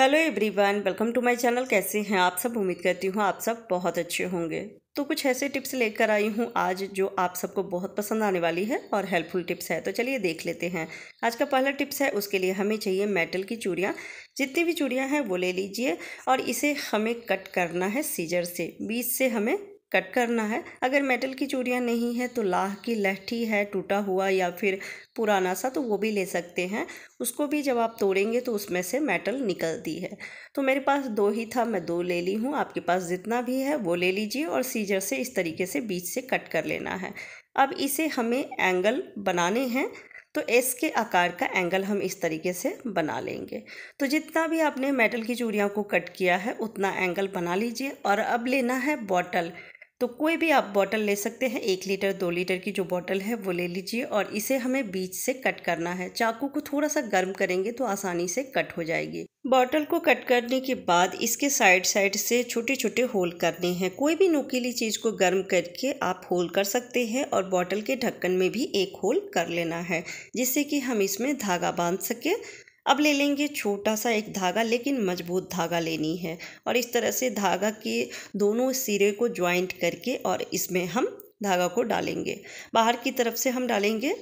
hello everyone welcome to my channel कैसे हैं आप सब उम्मीद करती हूँ आप सब बहुत अच्छे होंगे तो कुछ ऐसे टिप्स लेकर आई हूँ आज जो आप सबको बहुत पसंद आने वाली है और हेल्पफुल टिप्स है तो चलिए देख लेते हैं आज का पहला टिप्स है उसके लिए हमें चाहिए मेटल की चूड़ियाँ जितनी भी चूड़ियाँ हैं वो ले लीजिए और इसे हमें कट करना है सीजर से बीच से हमें कट करना है अगर मेटल की चूड़ियाँ नहीं है तो लाह की लहठी है टूटा हुआ या फिर पुराना सा तो वो भी ले सकते हैं उसको भी जब आप तोड़ेंगे तो उसमें से मेटल निकलती है तो मेरे पास दो ही था मैं दो ले ली हूँ आपके पास जितना भी है वो ले लीजिए और सीजर से इस तरीके से बीच से कट कर लेना है अब इसे हमें एंगल बनाने हैं तो एस के आकार का एंगल हम इस तरीके से बना लेंगे तो जितना भी आपने मेटल की चूड़ियों को कट किया है उतना एंगल बना लीजिए और अब लेना है बॉटल तो कोई भी आप बॉटल ले सकते हैं एक लीटर दो लीटर की जो बॉटल है वो ले लीजिए और इसे हमें बीच से कट करना है चाकू को थोड़ा सा गर्म करेंगे तो आसानी से कट हो जाएगी बॉटल को कट करने के बाद इसके साइड साइड से छोटे छोटे होल करने हैं कोई भी नुकीली चीज़ को गर्म करके आप होल कर सकते हैं और बॉटल के ढक्कन में भी एक होल कर लेना है जिससे कि हम इसमें धागा बांध सकें अब ले लेंगे छोटा सा एक धागा लेकिन मजबूत धागा लेनी है और इस तरह से धागा के दोनों सिरे को ज्वाइंट करके और इसमें हम धागा को डालेंगे बाहर की तरफ से हम डालेंगे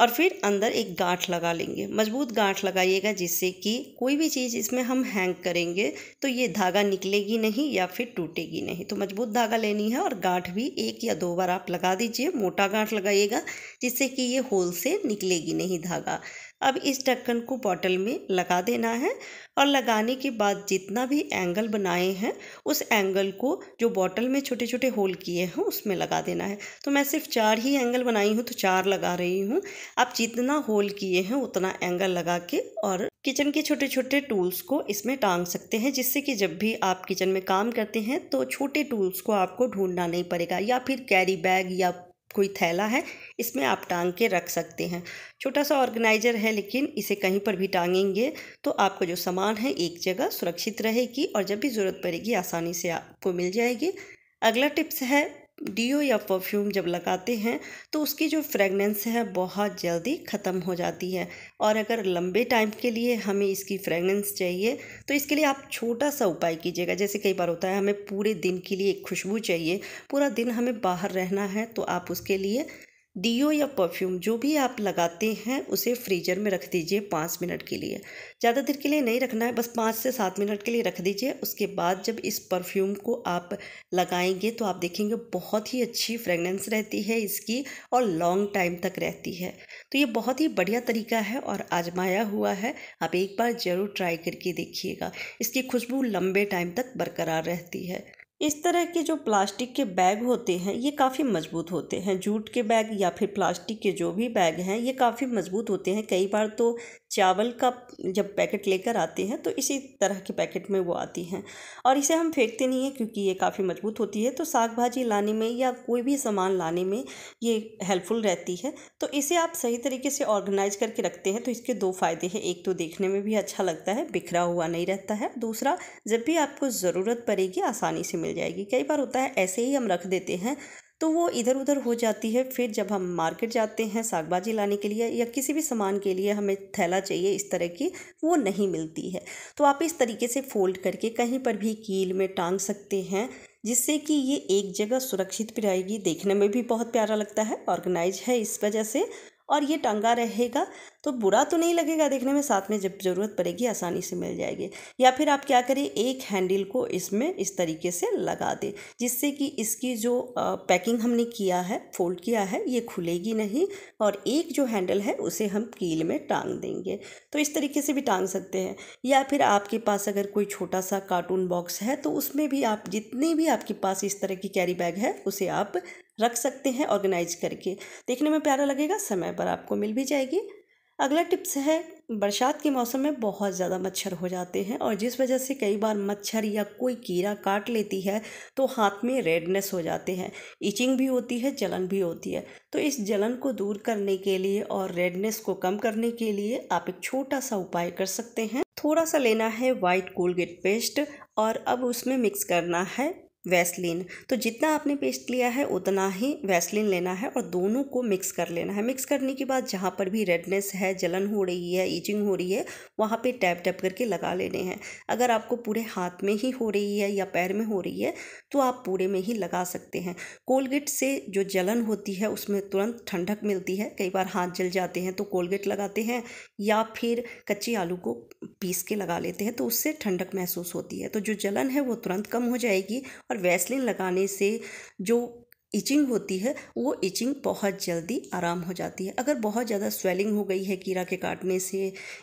और फिर अंदर एक गांठ लगा लेंगे मजबूत गांठ लगाइएगा जिससे कि कोई भी चीज़ इसमें हम हैंग करेंगे तो ये धागा निकलेगी नहीं या फिर टूटेगी नहीं तो मजबूत धागा लेनी है और गांठ भी एक या दो बार आप लगा दीजिए मोटा गांठ लगाइएगा जिससे कि ये होल से निकलेगी नहीं धागा अब इस ढक्कन को बॉटल में लगा देना है और लगाने के बाद जितना भी एंगल बनाए हैं उस एंगल को जो बॉटल में छोटे छोटे होल किए हैं उसमें लगा देना है तो मैं सिर्फ चार ही एंगल बनाई हूँ तो चार लगा रही हूँ आप जितना होल किए हैं उतना एंगल लगा के और किचन के छोटे छोटे टूल्स को इसमें टांग सकते हैं जिससे कि जब भी आप किचन में काम करते हैं तो छोटे टूल्स को आपको ढूंढना नहीं पड़ेगा या फिर कैरी बैग या कोई थैला है इसमें आप टांग के रख सकते हैं छोटा सा ऑर्गेनाइजर है लेकिन इसे कहीं पर भी टांगेंगे तो आपका जो सामान है एक जगह सुरक्षित रहेगी और जब भी ज़रूरत पड़ेगी आसानी से आपको मिल जाएगी अगला टिप्स है डीओ या परफ्यूम जब लगाते हैं तो उसकी जो फ्रेगनेंस है बहुत जल्दी ख़त्म हो जाती है और अगर लंबे टाइम के लिए हमें इसकी फ्रेगनेंस चाहिए तो इसके लिए आप छोटा सा उपाय कीजिएगा जैसे कई बार होता है हमें पूरे दिन के लिए एक खुशबू चाहिए पूरा दिन हमें बाहर रहना है तो आप उसके लिए डीओ या परफ्यूम जो भी आप लगाते हैं उसे फ्रीजर में रख दीजिए पाँच मिनट के लिए ज़्यादा देर के लिए नहीं रखना है बस पाँच से सात मिनट के लिए रख दीजिए उसके बाद जब इस परफ्यूम को आप लगाएंगे तो आप देखेंगे बहुत ही अच्छी फ्रेगनेंस रहती है इसकी और लॉन्ग टाइम तक रहती है तो ये बहुत ही बढ़िया तरीका है और आजमाया हुआ है आप एक बार ज़रूर ट्राई करके देखिएगा इसकी खुशबू लंबे टाइम तक बरकरार रहती है इस तरह के जो प्लास्टिक के बैग होते हैं ये काफ़ी मजबूत होते हैं जूट के बैग या फिर प्लास्टिक के जो भी बैग हैं ये काफ़ी मजबूत होते हैं कई बार तो चावल का जब पैकेट लेकर आते हैं तो इसी तरह के पैकेट में वो आती हैं और इसे हम फेंकते नहीं हैं क्योंकि ये काफ़ी मजबूत होती है तो साग भाजी लाने में या कोई भी सामान लाने में ये हेल्पफुल रहती है तो इसे आप सही तरीके से ऑर्गेनाइज करके रखते हैं तो इसके दो फ़ायदे हैं एक तो देखने में भी अच्छा लगता है बिखरा हुआ नहीं रहता है दूसरा जब भी आपको ज़रूरत पड़ेगी आसानी से मिल जाएगी कई बार होता है ऐसे ही हम रख देते हैं तो वो इधर उधर हो जाती है फिर जब हम मार्केट जाते हैं साग भाजी लाने के लिए या किसी भी सामान के लिए हमें थैला चाहिए इस तरह की वो नहीं मिलती है तो आप इस तरीके से फोल्ड करके कहीं पर भी कील में टांग सकते हैं जिससे कि ये एक जगह सुरक्षित भी रहेगी देखने में भी बहुत प्यारा लगता है ऑर्गेनाइज है इस वजह से और ये टंगा रहेगा तो बुरा तो नहीं लगेगा देखने में साथ में जब ज़रूरत पड़ेगी आसानी से मिल जाएगी या फिर आप क्या करें एक हैंडल को इसमें इस तरीके से लगा दें जिससे कि इसकी जो पैकिंग हमने किया है फोल्ड किया है ये खुलेगी नहीं और एक जो हैंडल है उसे हम कील में टांग देंगे तो इस तरीके से भी टांग सकते हैं या फिर आपके पास अगर कोई छोटा सा कार्टून बॉक्स है तो उसमें भी आप जितने भी आपके पास इस तरह की कैरी बैग है उसे आप रख सकते हैं ऑर्गेनाइज करके देखने में प्यारा लगेगा समय पर आपको मिल भी जाएगी अगला टिप्स है बरसात के मौसम में बहुत ज़्यादा मच्छर हो जाते हैं और जिस वजह से कई बार मच्छर या कोई कीड़ा काट लेती है तो हाथ में रेडनेस हो जाते हैं इचिंग भी होती है जलन भी होती है तो इस जलन को दूर करने के लिए और रेडनेस को कम करने के लिए आप एक छोटा सा उपाय कर सकते हैं थोड़ा सा लेना है वाइट कोलगेट पेस्ट और अब उसमें मिक्स करना है वैसलिन तो जितना आपने पेस्ट लिया है उतना ही वैसलिन लेना है और दोनों को मिक्स कर लेना है मिक्स करने के बाद जहाँ पर भी रेडनेस है जलन हो रही है ईचिंग हो रही है वहाँ पे टैप टैप करके लगा लेने हैं अगर आपको पूरे हाथ में ही हो रही है या पैर में हो रही है तो आप पूरे में ही लगा सकते हैं कोलगेट से जो जलन होती है उसमें तुरंत ठंडक मिलती है कई बार हाथ जल जाते हैं तो कोलगेट लगाते हैं या फिर कच्चे आलू को पीस के लगा लेते हैं तो उससे ठंडक महसूस होती है तो जो जलन है वो तुरंत कम हो जाएगी और वैसलिन लगाने से जो इचिंग होती है वो इचिंग बहुत जल्दी आराम हो जाती है अगर बहुत ज़्यादा स्वेलिंग हो गई है कीड़ा के काटने से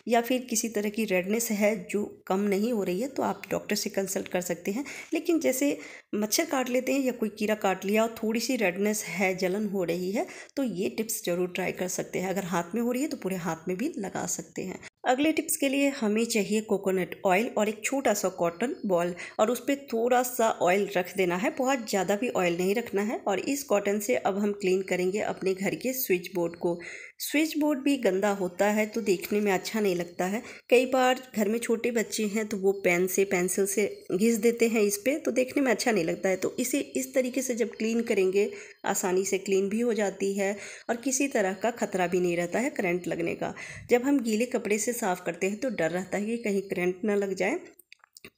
या फिर किसी तरह की रेडनेस है जो कम नहीं हो रही है तो आप डॉक्टर से कंसल्ट कर सकते हैं लेकिन जैसे मच्छर काट लेते हैं या कोई कीड़ा काट लिया और थोड़ी सी रेडनेस है जलन हो रही है तो ये टिप्स ज़रूर ट्राई कर सकते हैं अगर हाथ में हो रही है तो पूरे हाथ में भी लगा सकते हैं अगले टिप्स के लिए हमें चाहिए कोकोनट ऑयल और एक छोटा सा कॉटन बॉल और उस पर थोड़ा सा ऑयल रख देना है बहुत ज़्यादा भी ऑयल नहीं रखना है और इस कॉटन से अब हम क्लीन करेंगे अपने घर के स्विच बोर्ड को स्विच बोर्ड भी गंदा होता है तो देखने में अच्छा नहीं लगता है कई बार घर में छोटे बच्चे हैं तो वो पेन से पेंसिल से घिस देते हैं इस पर तो देखने में अच्छा नहीं लगता है तो इसे इस तरीके से जब क्लीन करेंगे आसानी से क्लीन भी हो जाती है और किसी तरह का खतरा भी नहीं रहता है करंट लगने का जब हम गीले कपड़े से साफ़ करते हैं तो डर रहता है कि कहीं करंट ना लग जाए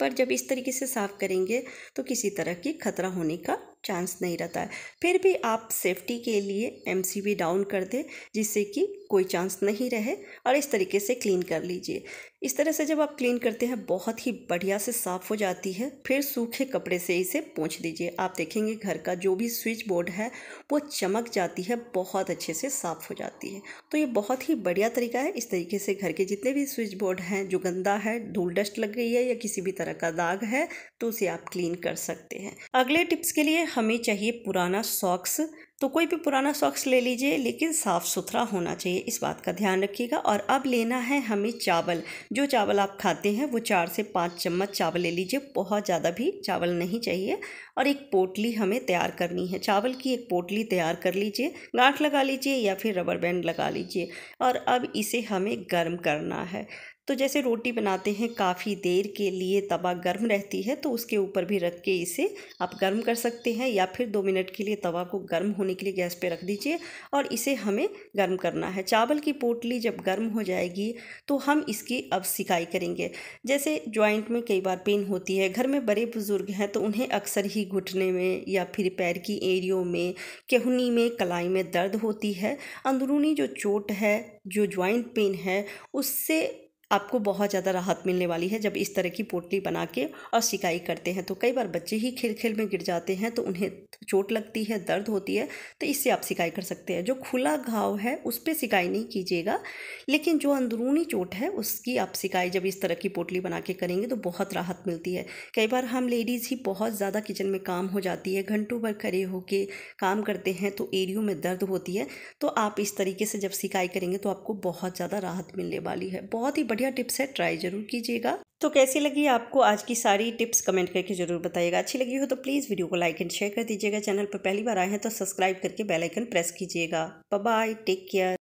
पर जब इस तरीके से साफ़ करेंगे तो किसी तरह की खतरा होने का चांस नहीं रहता है फिर भी आप सेफ्टी के लिए एम डाउन कर दें जिससे कि कोई चांस नहीं रहे और इस तरीके से क्लीन कर लीजिए इस तरह से जब आप क्लीन करते हैं बहुत ही बढ़िया से साफ़ हो जाती है फिर सूखे कपड़े से इसे पोंछ दीजिए आप देखेंगे घर का जो भी स्विच बोर्ड है वो चमक जाती है बहुत अच्छे से साफ़ हो जाती है तो ये बहुत ही बढ़िया तरीका है इस तरीके से घर के जितने भी स्विच बोर्ड हैं जो गंदा है धूल डस्ट लग गई है या किसी भी तरह का दाग है तो उसे आप क्लीन कर सकते हैं अगले टिप्स के लिए हमें चाहिए पुराना सॉक्स तो कोई भी पुराना सॉक्स ले लीजिए लेकिन साफ़ सुथरा होना चाहिए इस बात का ध्यान रखिएगा और अब लेना है हमें चावल जो चावल आप खाते हैं वो चार से पाँच चम्मच चावल ले लीजिए बहुत ज़्यादा भी चावल नहीं चाहिए और एक पोटली हमें तैयार करनी है चावल की एक पोटली तैयार कर लीजिए गांठ लगा लीजिए या फिर रबर बैंड लगा लीजिए और अब इसे हमें गर्म करना है तो जैसे रोटी बनाते हैं काफ़ी देर के लिए तवा गर्म रहती है तो उसके ऊपर भी रख के इसे आप गर्म कर सकते हैं या फिर दो मिनट के लिए तवा को गर्म होने होने के लिए गैस पे रख दीजिए और इसे हमें गर्म करना है चावल की पोटली जब गर्म हो जाएगी तो हम इसकी अब सिकाई करेंगे जैसे ज्वाइंट में कई बार पेन होती है घर में बड़े बुज़ुर्ग हैं तो उन्हें अक्सर ही घुटने में या फिर पैर की एरियों में केहनी में कलाई में दर्द होती है अंदरूनी जो चोट है जो ज्वाइंट पेन है उससे आपको बहुत ज़्यादा राहत मिलने वाली है जब इस तरह की पोटली बना के और सिकाई करते हैं तो कई बार बच्चे ही खेल खेल में गिर जाते हैं तो उन्हें चोट लगती है दर्द होती है तो इससे आप सिकाई कर सकते हैं जो खुला घाव है उस पर सिकाई नहीं कीजिएगा लेकिन जो अंदरूनी चोट है उसकी आप सिकाई जब इस तरह की पोटली बना के करेंगे तो बहुत राहत मिलती है कई बार हम लेडीज़ ही बहुत ज़्यादा किचन में काम हो जाती है घंटों भर खड़े होके काम करते हैं तो एरियो में दर्द होती है तो आप इस तरीके से जब सिकाई करेंगे तो आपको बहुत ज़्यादा राहत मिलने वाली है बहुत ही बढ़िया टिप्स है ट्राई ज़रूर कीजिएगा तो कैसी लगी आपको आज की सारी टिप्स कमेंट करके जरूर बताइएगा अच्छी लगी हो तो प्लीज़ वीडियो को लाइक एंड शेयर कर दीजिएगा चैनल पर पहली बार आए हैं तो सब्सक्राइब करके बेल आइकन प्रेस कीजिएगा बाय टेक केयर